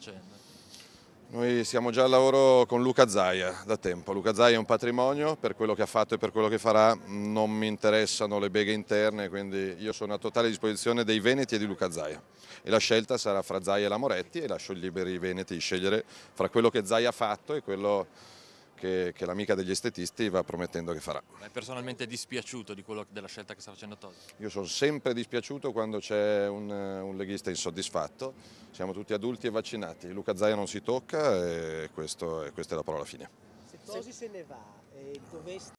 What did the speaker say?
accende? Noi siamo già al lavoro con Luca Zaia da tempo. Luca Zaia è un patrimonio, per quello che ha fatto e per quello che farà non mi interessano le beghe interne, quindi io sono a totale disposizione dei Veneti e di Luca Zaia. E la scelta sarà fra Zaia e la Moretti e lascio liberi i Veneti di scegliere fra quello che Zaia ha fatto e quello che che, che l'amica degli estetisti va promettendo che farà. Ma è personalmente dispiaciuto di quello, della scelta che sta facendo Tosi? Io sono sempre dispiaciuto quando c'è un, un, leghista insoddisfatto, siamo tutti adulti e vaccinati, Luca Zaia non si tocca e, questo, e questa è la parola fine. Se Tosi se ne va e dovesse